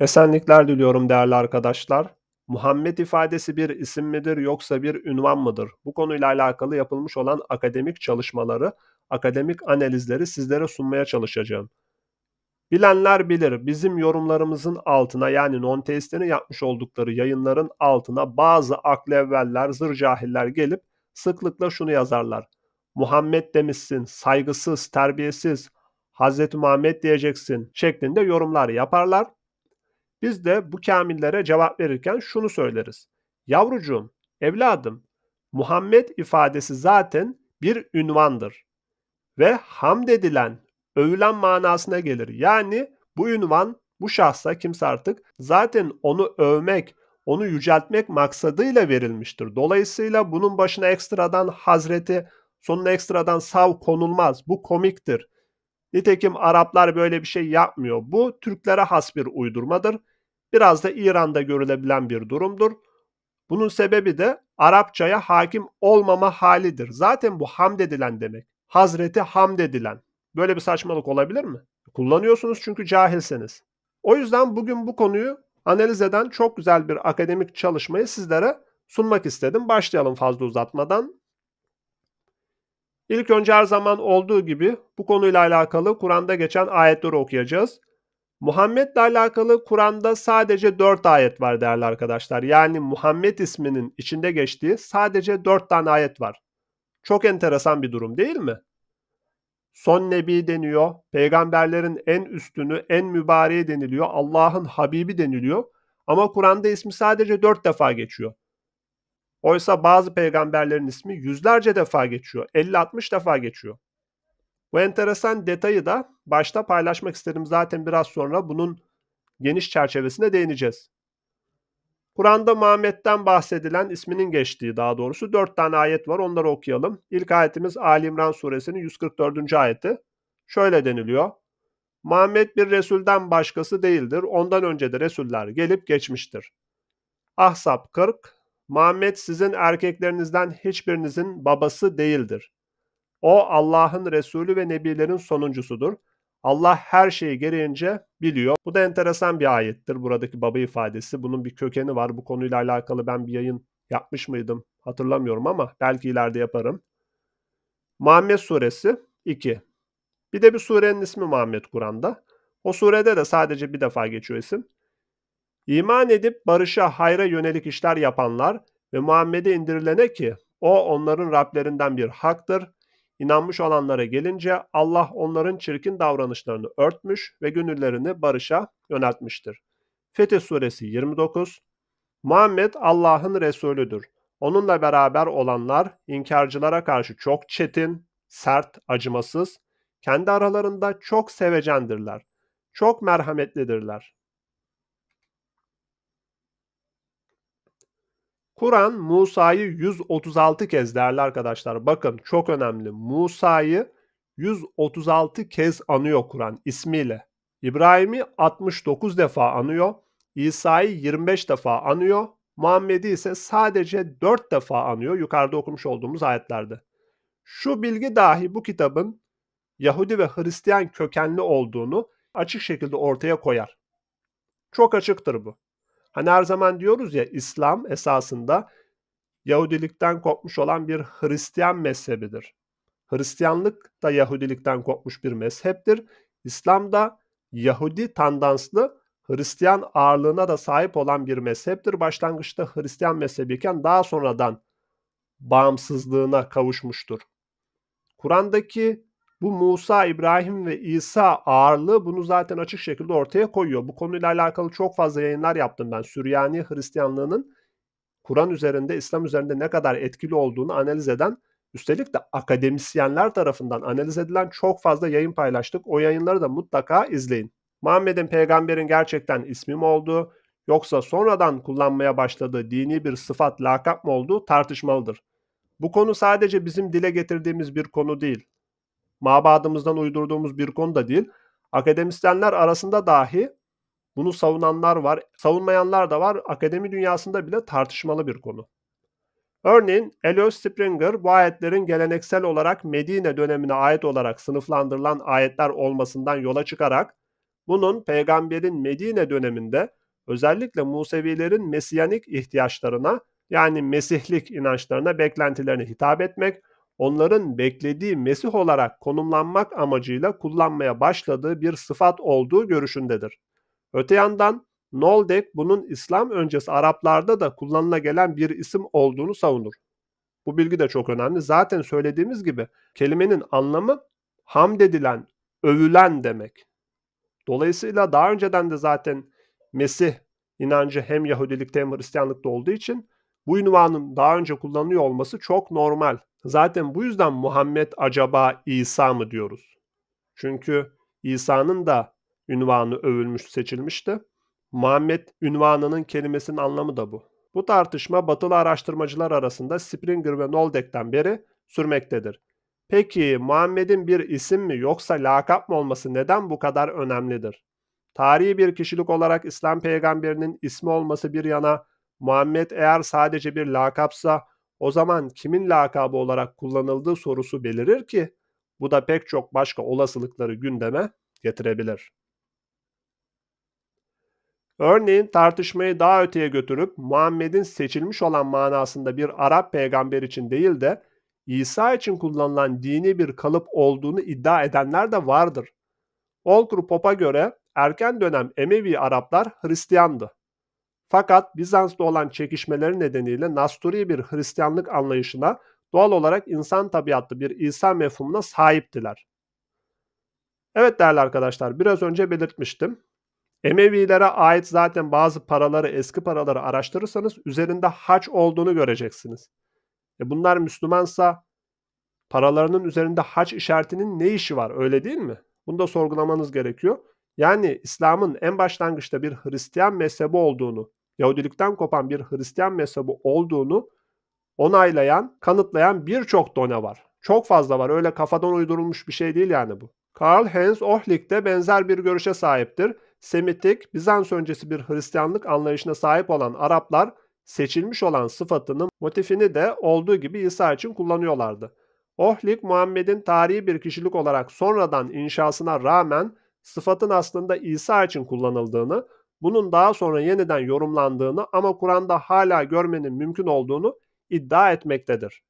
Esenlikler diliyorum değerli arkadaşlar. Muhammed ifadesi bir isim midir yoksa bir ünvan mıdır? Bu konuyla alakalı yapılmış olan akademik çalışmaları, akademik analizleri sizlere sunmaya çalışacağım. Bilenler bilir bizim yorumlarımızın altına yani non-teistlerin yapmış oldukları yayınların altına bazı aklevveller, zır cahiller gelip sıklıkla şunu yazarlar. Muhammed demişsin, saygısız, terbiyesiz, Hazreti Muhammed diyeceksin şeklinde yorumlar yaparlar. Biz de bu kamillere cevap verirken şunu söyleriz. Yavrucuğum, evladım, Muhammed ifadesi zaten bir ünvandır. Ve hamd edilen, övülen manasına gelir. Yani bu ünvan bu şahsa kimse artık zaten onu övmek, onu yüceltmek maksadıyla verilmiştir. Dolayısıyla bunun başına ekstradan Hazreti, sonuna ekstradan sav konulmaz. Bu komiktir. Nitekim Araplar böyle bir şey yapmıyor. Bu Türklere has bir uydurmadır. Biraz da İran'da görülebilen bir durumdur. Bunun sebebi de Arapçaya hakim olmama halidir. Zaten bu hamd edilen demek. Hazreti hamd edilen. Böyle bir saçmalık olabilir mi? Kullanıyorsunuz çünkü cahilseniz. O yüzden bugün bu konuyu analiz eden çok güzel bir akademik çalışmayı sizlere sunmak istedim. Başlayalım fazla uzatmadan. İlk önce her zaman olduğu gibi bu konuyla alakalı Kur'an'da geçen ayetleri okuyacağız. Muhammed'le alakalı Kur'an'da sadece 4 ayet var değerli arkadaşlar. Yani Muhammed isminin içinde geçtiği sadece 4 tane ayet var. Çok enteresan bir durum değil mi? Son nebi deniyor, peygamberlerin en üstünü, en mübareği deniliyor, Allah'ın Habibi deniliyor. Ama Kur'an'da ismi sadece 4 defa geçiyor. Oysa bazı peygamberlerin ismi yüzlerce defa geçiyor. 50-60 defa geçiyor. Bu enteresan detayı da başta paylaşmak istedim. Zaten biraz sonra bunun geniş çerçevesine değineceğiz. Kur'an'da Muhammed'den bahsedilen isminin geçtiği daha doğrusu 4 tane ayet var. Onları okuyalım. İlk ayetimiz Ali İmran suresinin 144. ayeti. Şöyle deniliyor. Muhammed bir Resul'den başkası değildir. Ondan önce de Resuller gelip geçmiştir. Ahsap 40, Muhammed sizin erkeklerinizden hiçbirinizin babası değildir. O Allah'ın Resulü ve Nebilerin sonuncusudur. Allah her şeyi gereğince biliyor. Bu da enteresan bir ayettir buradaki baba ifadesi. Bunun bir kökeni var. Bu konuyla alakalı ben bir yayın yapmış mıydım hatırlamıyorum ama belki ileride yaparım. Muhammed suresi 2. Bir de bir surenin ismi Muhammed Kur'an'da. O surede de sadece bir defa geçiyor isim. İman edip barışa, hayra yönelik işler yapanlar ve Muhammed'e indirilene ki o onların Rablerinden bir haktır. İnanmış olanlara gelince Allah onların çirkin davranışlarını örtmüş ve gönüllerini barışa yöneltmiştir. Fetih Suresi 29 Muhammed Allah'ın Resulüdür. Onunla beraber olanlar inkarcılara karşı çok çetin, sert, acımasız, kendi aralarında çok sevecendirler, çok merhametlidirler. Kur'an Musa'yı 136 kez değerli arkadaşlar. Bakın çok önemli. Musa'yı 136 kez anıyor Kur'an ismiyle. İbrahim'i 69 defa anıyor. İsa'yı 25 defa anıyor. Muhammed'i ise sadece 4 defa anıyor yukarıda okumuş olduğumuz ayetlerde. Şu bilgi dahi bu kitabın Yahudi ve Hristiyan kökenli olduğunu açık şekilde ortaya koyar. Çok açıktır bu. Hani her zaman diyoruz ya İslam esasında Yahudilikten kopmuş olan bir Hristiyan mezhebidir. Hristiyanlık da Yahudilikten kopmuş bir mezheptir. İslam da Yahudi tandanslı Hristiyan ağırlığına da sahip olan bir mezheptir. Başlangıçta Hristiyan mezhebiyken daha sonradan bağımsızlığına kavuşmuştur. Kur'an'daki bu Musa, İbrahim ve İsa ağırlığı bunu zaten açık şekilde ortaya koyuyor. Bu konuyla alakalı çok fazla yayınlar yaptım ben. Süryani Hristiyanlığının Kur'an üzerinde, İslam üzerinde ne kadar etkili olduğunu analiz eden, üstelik de akademisyenler tarafından analiz edilen çok fazla yayın paylaştık. O yayınları da mutlaka izleyin. Muhammed'in peygamberin gerçekten ismi mi olduğu, yoksa sonradan kullanmaya başladığı dini bir sıfat, lakap mı olduğu tartışmalıdır. Bu konu sadece bizim dile getirdiğimiz bir konu değil mabadımızdan uydurduğumuz bir konu da değil. Akademisyenler arasında dahi bunu savunanlar var, savunmayanlar da var. Akademi dünyasında bile tartışmalı bir konu. Örneğin Eliot Springer bu ayetlerin geleneksel olarak Medine dönemine ait olarak sınıflandırılan ayetler olmasından yola çıkarak bunun peygamberin Medine döneminde özellikle Musevilerin mesiyanik ihtiyaçlarına yani mesihlik inançlarına beklentilerine hitap etmek onların beklediği Mesih olarak konumlanmak amacıyla kullanmaya başladığı bir sıfat olduğu görüşündedir. Öte yandan Noldek bunun İslam öncesi Araplarda da kullanıla gelen bir isim olduğunu savunur. Bu bilgi de çok önemli. Zaten söylediğimiz gibi kelimenin anlamı hamd edilen, övülen demek. Dolayısıyla daha önceden de zaten Mesih inancı hem Yahudilikte hem Hristiyanlıkta olduğu için bu ünvanın daha önce kullanılıyor olması çok normal. Zaten bu yüzden Muhammed acaba İsa mı diyoruz. Çünkü İsa'nın da ünvanı övülmüş seçilmişti. Muhammed ünvanının kelimesinin anlamı da bu. Bu tartışma batılı araştırmacılar arasında Springer ve Noldek'ten beri sürmektedir. Peki Muhammed'in bir isim mi yoksa lakap mı olması neden bu kadar önemlidir? Tarihi bir kişilik olarak İslam peygamberinin ismi olması bir yana Muhammed eğer sadece bir lakapsa o zaman kimin lakabı olarak kullanıldığı sorusu belirir ki bu da pek çok başka olasılıkları gündeme getirebilir. Örneğin tartışmayı daha öteye götürüp Muhammed'in seçilmiş olan manasında bir Arap peygamber için değil de İsa için kullanılan dini bir kalıp olduğunu iddia edenler de vardır. Olkru Pop'a göre erken dönem Emevi Araplar Hristiyandı. Fakat Bizans'ta olan çekişmeleri nedeniyle Nasturi bir Hristiyanlık anlayışına doğal olarak insan tabiatlı bir İsa mefhumuna sahiptiler. Evet değerli arkadaşlar biraz önce belirtmiştim. Emevilere ait zaten bazı paraları, eski paraları araştırırsanız üzerinde haç olduğunu göreceksiniz. E bunlar Müslümansa paralarının üzerinde haç işaretinin ne işi var öyle değil mi? Bunu da sorgulamanız gerekiyor. Yani İslam'ın en başlangıçta bir Hristiyan mezhebi olduğunu, Yahudilikten kopan bir Hristiyan mezhebi olduğunu onaylayan, kanıtlayan birçok done var. Çok fazla var. Öyle kafadan uydurulmuş bir şey değil yani bu. Karl Heinz Ohlik de benzer bir görüşe sahiptir. Semitik, Bizans öncesi bir Hristiyanlık anlayışına sahip olan Araplar seçilmiş olan sıfatının motifini de olduğu gibi İsa için kullanıyorlardı. Ohlik, Muhammed'in tarihi bir kişilik olarak sonradan inşasına rağmen sıfatın aslında İsa için kullanıldığını, bunun daha sonra yeniden yorumlandığını ama Kur'an'da hala görmenin mümkün olduğunu iddia etmektedir.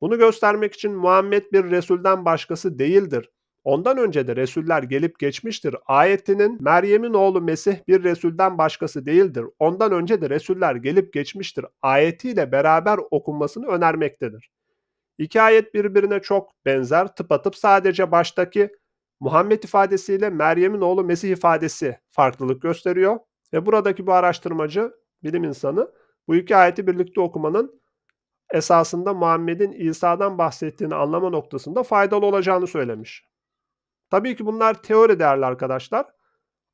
Bunu göstermek için Muhammed bir Resul'den başkası değildir. Ondan önce de Resuller gelip geçmiştir. Ayetinin Meryem'in oğlu Mesih bir Resul'den başkası değildir. Ondan önce de Resuller gelip geçmiştir. Ayetiyle beraber okunmasını önermektedir. İki ayet birbirine çok benzer. Tıpatıp sadece baştaki Muhammed ifadesiyle Meryem'in oğlu Mesih ifadesi farklılık gösteriyor. Ve buradaki bu araştırmacı, bilim insanı bu iki ayeti birlikte okumanın esasında Muhammed'in İsa'dan bahsettiğini anlama noktasında faydalı olacağını söylemiş. Tabii ki bunlar teori değerli arkadaşlar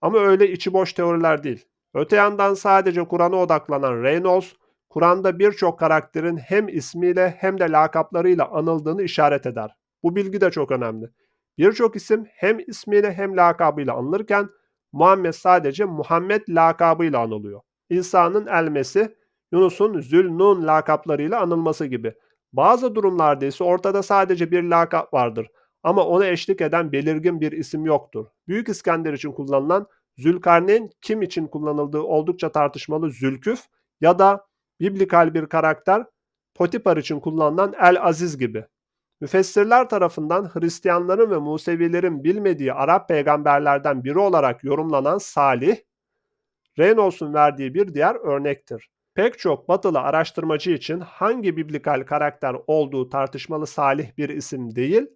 ama öyle içi boş teoriler değil. Öte yandan sadece Kur'an'a odaklanan Reynolds, Kur'an'da birçok karakterin hem ismiyle hem de lakaplarıyla anıldığını işaret eder. Bu bilgi de çok önemli. Birçok isim hem ismiyle hem lakabıyla anılırken Muhammed sadece Muhammed lakabıyla anılıyor. İsa'nın elmesi, Yunus'un Zülnun lakaplarıyla anılması gibi. Bazı durumlarda ise ortada sadece bir lakap vardır ama ona eşlik eden belirgin bir isim yoktur. Büyük İskender için kullanılan Zülkarneyn kim için kullanıldığı oldukça tartışmalı Zülküf ya da biblikal bir karakter Potipar için kullanılan El Aziz gibi müfessirler tarafından Hristiyanların ve Musevilerin bilmediği Arap peygamberlerden biri olarak yorumlanan Salih, Reynolds'un verdiği bir diğer örnektir. Pek çok batılı araştırmacı için hangi biblikal karakter olduğu tartışmalı Salih bir isim değil,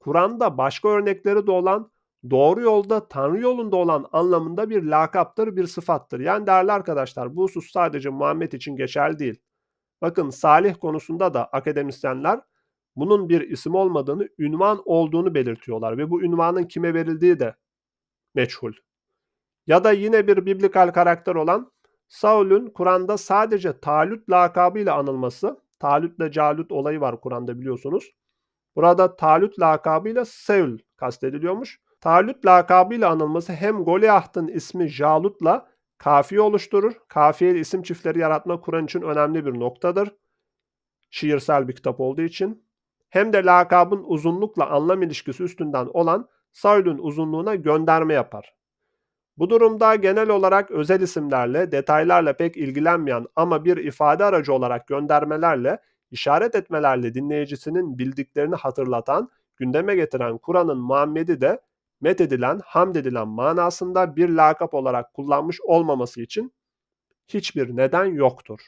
Kur'an'da başka örnekleri de olan doğru yolda, Tanrı yolunda olan anlamında bir lakaptır, bir sıfattır. Yani değerli arkadaşlar bu husus sadece Muhammed için geçerli değil. Bakın Salih konusunda da akademisyenler bunun bir isim olmadığını, ünvan olduğunu belirtiyorlar ve bu ünvanın kime verildiği de meçhul. Ya da yine bir biblikal karakter olan Saul'un Kur'an'da sadece Talut lakabıyla anılması, Talut ile Calut olayı var Kur'an'da biliyorsunuz. Burada Talut lakabıyla Seul kastediliyormuş. Talut lakabıyla anılması hem Goliath'ın ismi Jalut'la kafiye oluşturur. Kafiyeli isim çiftleri yaratma Kur'an için önemli bir noktadır. Şiirsel bir kitap olduğu için hem de lakabın uzunlukla anlam ilişkisi üstünden olan saylün uzunluğuna gönderme yapar. Bu durumda genel olarak özel isimlerle, detaylarla pek ilgilenmeyen ama bir ifade aracı olarak göndermelerle, işaret etmelerle dinleyicisinin bildiklerini hatırlatan, gündeme getiren Kur'an'ın Muhammed'i de met edilen, hamd edilen manasında bir lakap olarak kullanmış olmaması için hiçbir neden yoktur.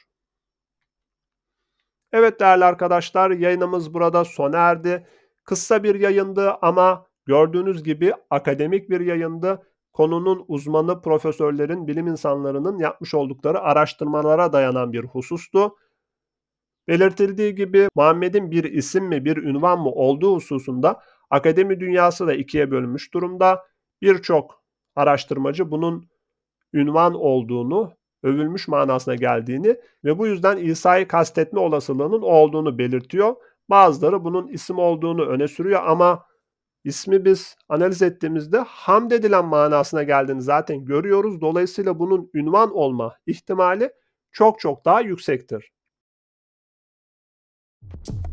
Evet değerli arkadaşlar yayınımız burada sona erdi. Kısa bir yayındı ama gördüğünüz gibi akademik bir yayındı. Konunun uzmanı profesörlerin, bilim insanlarının yapmış oldukları araştırmalara dayanan bir husustu. Belirtildiği gibi Muhammed'in bir isim mi bir ünvan mı olduğu hususunda akademi dünyası da ikiye bölünmüş durumda. Birçok araştırmacı bunun ünvan olduğunu övülmüş manasına geldiğini ve bu yüzden İsa'yı kastetme olasılığının olduğunu belirtiyor. Bazıları bunun isim olduğunu öne sürüyor ama ismi biz analiz ettiğimizde hamd edilen manasına geldiğini zaten görüyoruz. Dolayısıyla bunun ünvan olma ihtimali çok çok daha yüksektir. Thank you